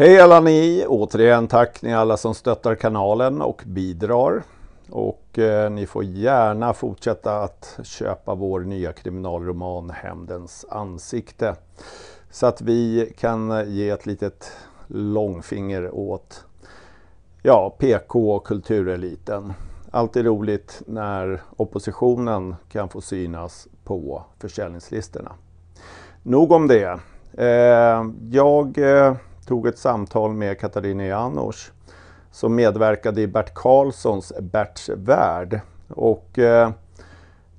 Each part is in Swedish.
Hej alla ni! Återigen tack ni alla som stöttar kanalen och bidrar. Och eh, ni får gärna fortsätta att köpa vår nya kriminalroman Hämndens ansikte. Så att vi kan eh, ge ett litet långfinger åt ja, PK och kultureliten. Alltid roligt när oppositionen kan få synas på försäljningslistorna. Nog om det. Eh, jag... Eh, tog ett samtal med Katarina Janouch som medverkade i Bert Karlssons Berts värld. Och eh,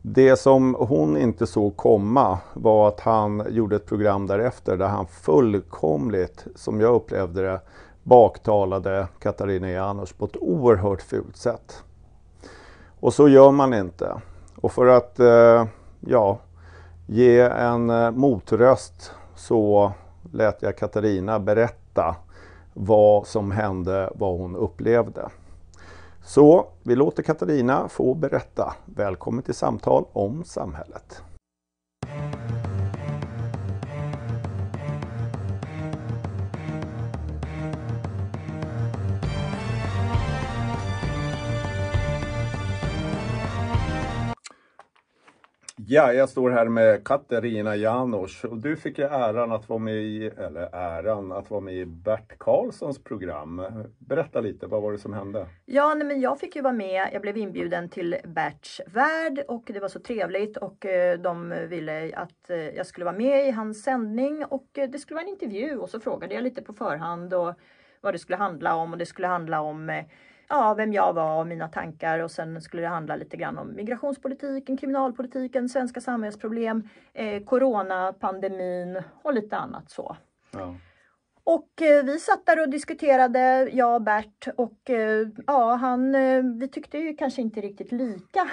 det som hon inte såg komma var att han gjorde ett program därefter där han fullkomligt, som jag upplevde det, baktalade Katarina Janouch på ett oerhört fult sätt. Och så gör man inte. Och för att eh, ja, ge en eh, motröst så lät jag Katarina berätta berätta vad som hände, vad hon upplevde. Så vi låter Katarina få berätta. Välkommen till samtal om samhället. Ja, jag står här med Katarina Janouch och du fick ju äran att vara med i, eller äran, att vara med i Bert Karlssons program. Berätta lite, vad var det som hände? Ja, nej, men jag fick ju vara med. Jag blev inbjuden till Berts värld och det var så trevligt och eh, de ville att eh, jag skulle vara med i hans sändning och eh, det skulle vara en intervju och så frågade jag lite på förhand och vad det skulle handla om och det skulle handla om ja, vem jag var och mina tankar och sen skulle det handla lite grann om migrationspolitiken, kriminalpolitiken, svenska samhällsproblem, eh, coronapandemin och lite annat så. Ja. Och eh, vi satt där och diskuterade, jag och Bert och eh, ja, han, eh, vi tyckte ju kanske inte riktigt lika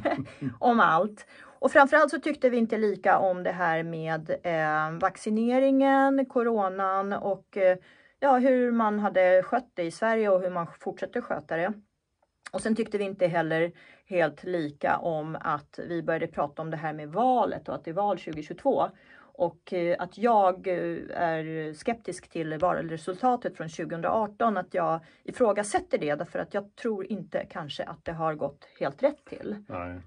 om allt. Och framförallt så tyckte vi inte lika om det här med eh, vaccineringen, coronan och eh, ja, hur man hade skött det i Sverige och hur man fortsätter sköta det. Och sen tyckte vi inte heller helt lika om att vi började prata om det här med valet och att det är val 2022. Och eh, att jag eh, är skeptisk till valresultatet från 2018, att jag ifrågasätter det därför att jag tror inte kanske att det har gått helt rätt till. Nej.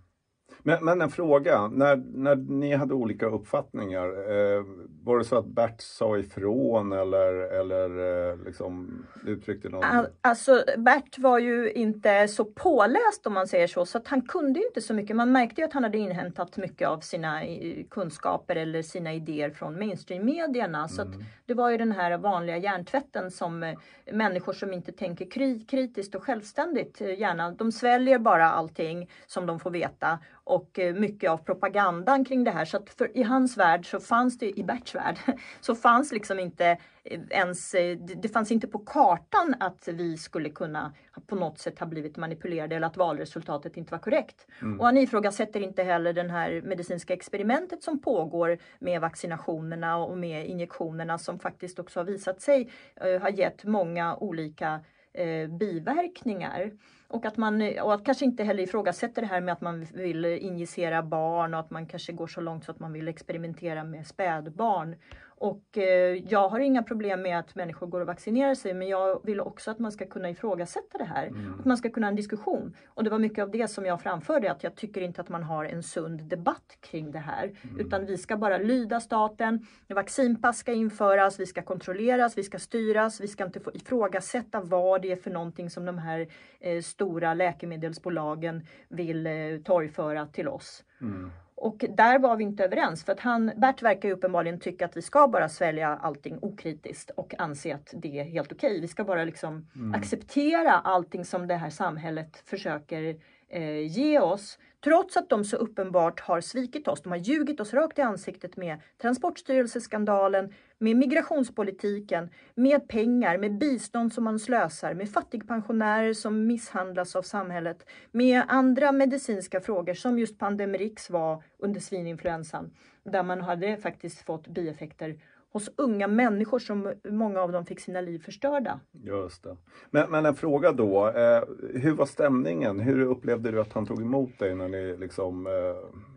Men, men en fråga, när, när ni hade olika uppfattningar, eh, var det så att Bert sa ifrån eller, eller eh, liksom uttryckte någon... Alltså Bert var ju inte så påläst om man säger så, så att han kunde ju inte så mycket. Man märkte ju att han hade inhämtat mycket av sina eh, kunskaper eller sina idéer från mainstreammedierna. Så mm. det var ju den här vanliga hjärntvätten som eh, människor som inte tänker kri kritiskt och självständigt eh, gärna, de sväljer bara allting som de får veta och eh, mycket av propagandan kring det här. Så för, i hans värld så fanns det, i Berts värld, så fanns liksom inte eh, ens, eh, det fanns inte på kartan att vi skulle kunna på något sätt ha blivit manipulerade eller att valresultatet inte var korrekt. Mm. Och han ifrågasätter inte heller det här medicinska experimentet som pågår med vaccinationerna och med injektionerna som faktiskt också har visat sig uh, ha gett många olika eh, biverkningar. Och att man och att kanske inte heller ifrågasätter det här med att man vill injicera barn och att man kanske går så långt så att man vill experimentera med spädbarn och eh, jag har inga problem med att människor går och vaccinerar sig men jag vill också att man ska kunna ifrågasätta det här. Mm. Att man ska kunna ha en diskussion. Och det var mycket av det som jag framförde att jag tycker inte att man har en sund debatt kring det här. Mm. Utan vi ska bara lyda staten. Vaccinpass ska införas, vi ska kontrolleras, vi ska styras. Vi ska inte få ifrågasätta vad det är för någonting som de här eh, stora läkemedelsbolagen vill eh, torgföra till oss. Mm. Och där var vi inte överens för att han, Bert verkar ju uppenbarligen tycka att vi ska bara svälja allting okritiskt och anse att det är helt okej. Vi ska bara liksom mm. acceptera allting som det här samhället försöker Eh, ge oss, trots att de så uppenbart har svikit oss. De har ljugit oss rakt i ansiktet med Transportstyrelseskandalen, med migrationspolitiken, med pengar, med bistånd som man slösar, med fattigpensionärer som misshandlas av samhället, med andra medicinska frågor som just Pandemrix var under svininfluensan, där man hade faktiskt fått bieffekter hos unga människor som många av dem fick sina liv förstörda. Just det. Men, men en fråga då. Eh, hur var stämningen? Hur upplevde du att han tog emot dig när ni liksom... Eh,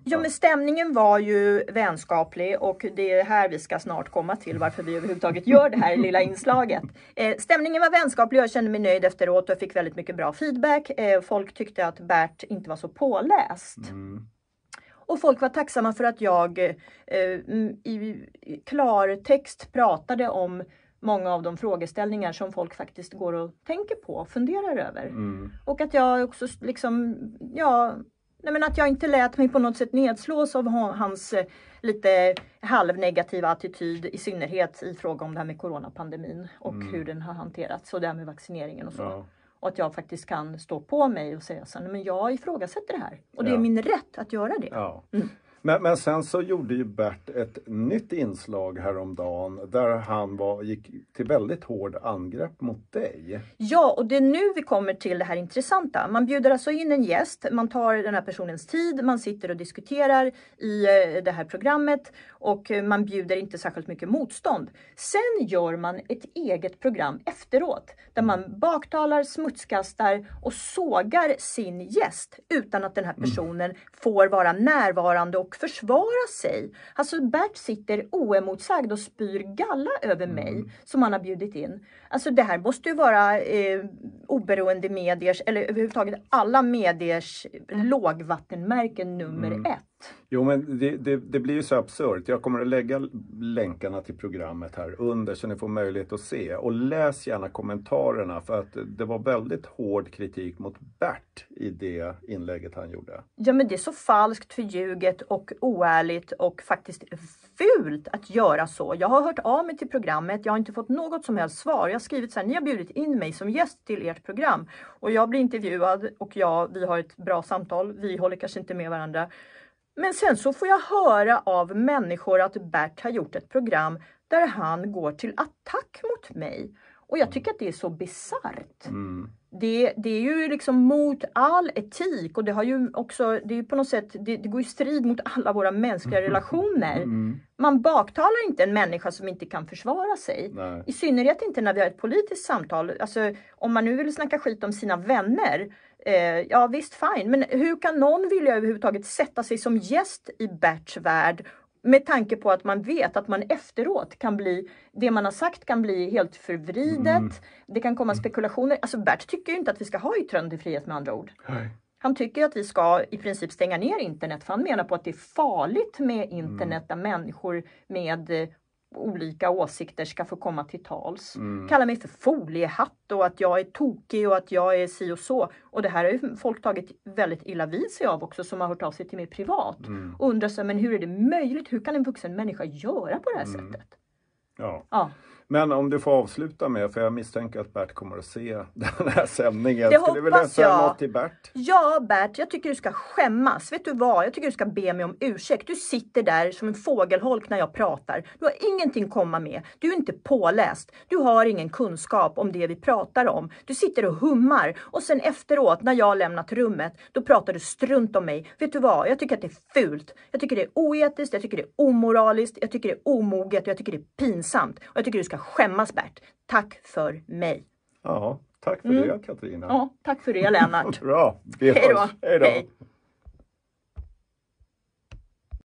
ja, men stämningen var ju vänskaplig och det är här vi ska snart komma till varför vi överhuvudtaget gör det här lilla inslaget. Eh, stämningen var vänskaplig och jag kände mig nöjd efteråt och fick väldigt mycket bra feedback. Eh, folk tyckte att Bert inte var så påläst. Mm. Och folk var tacksamma för att jag eh, mm, i klartext pratade om många av de frågeställningar som folk faktiskt går och tänker på och funderar över. Mm. Och att jag också liksom, ja, nej men att jag inte lät mig på något sätt nedslås av hans eh, lite halvnegativa attityd, i synnerhet i fråga om det här med coronapandemin och mm. hur den har hanterats och det här med vaccineringen och så. Ja. Och att jag faktiskt kan stå på mig och säga så men jag ifrågasätter det här. Och det ja. är min rätt att göra det. Ja. Mm. Men, men sen så gjorde ju Bert ett nytt inslag häromdagen där han var, gick till väldigt hård angrepp mot dig. Ja, och det är nu vi kommer till det här intressanta. Man bjuder alltså in en gäst, man tar den här personens tid, man sitter och diskuterar i eh, det här programmet och eh, man bjuder inte särskilt mycket motstånd. Sen gör man ett eget program efteråt där man baktalar, smutskastar och sågar sin gäst utan att den här mm. personen mm. får vara närvarande och försvara sig. Alltså Bert sitter oemotsagd och spyr galla över mig mm. som han har bjudit in. Alltså det här måste ju vara eh, oberoende mediers eller överhuvudtaget alla mediers mm. lågvattenmärken nummer mm. ett. Jo, men det, det, det, blir ju så absurt. Jag kommer att lägga länkarna till programmet här under så ni får möjlighet att se. Och läs gärna kommentarerna för att det var väldigt hård kritik mot Bert i det inlägget han gjorde. Ja, men det är så falskt, förljuget och oärligt och faktiskt fult att göra så. Jag har hört av mig till programmet. Jag har inte fått något som helst svar. Jag har skrivit så här, ni har bjudit in mig som gäst till ert program och jag blir intervjuad och jag, vi har ett bra samtal. Vi håller kanske inte med varandra. Men sen så får jag höra av människor att Bert har gjort ett program där han går till attack mot mig. Och jag tycker att det är så bisarrt. Mm. Det, det är ju liksom mot all etik och det har ju också, det är på något sätt, det, det går i strid mot alla våra mänskliga mm. relationer. Mm. Man baktalar inte en människa som inte kan försvara sig. Nej. I synnerhet inte när vi har ett politiskt samtal. Alltså, om man nu vill snacka skit om sina vänner Eh, ja visst fine, men hur kan någon vilja överhuvudtaget sätta sig som gäst i Berts värld med tanke på att man vet att man efteråt kan bli, det man har sagt kan bli helt förvridet. Mm. Det kan komma mm. spekulationer. Alltså Bert tycker ju inte att vi ska ha yttrandefrihet med andra ord. Nej. Han tycker att vi ska i princip stänga ner internet för han menar på att det är farligt med internet mm. där människor med eh, olika åsikter ska få komma till tals. Mm. Kalla mig för foliehatt och att jag är tokig och att jag är si och så. Och det här har ju folk tagit väldigt illa vid sig av också som har hört av sig till mig privat. Mm. Och undrar så, men hur är det möjligt? Hur kan en vuxen människa göra på det här mm. sättet? Ja. ja. Men om du får avsluta med, för jag misstänker att Bert kommer att se den här sändningen. Det Skulle du vilja säga jag. något till Bert? Ja, Bert, jag tycker du ska skämmas. Vet du vad? Jag tycker du ska be mig om ursäkt. Du sitter där som en fågelholk när jag pratar. Du har ingenting att komma med. Du är inte påläst. Du har ingen kunskap om det vi pratar om. Du sitter och hummar och sen efteråt när jag lämnat rummet, då pratar du strunt om mig. Vet du vad? Jag tycker att det är fult. Jag tycker det är oetiskt. Jag tycker det är omoraliskt. Jag tycker det är omoget jag tycker det är pinsamt. Och jag tycker du ska skämmas Bert. Tack för mig! Ja, tack för mm. det Katarina! Ja, tack för det Lennart! Bra! Vi hörs! Hej då!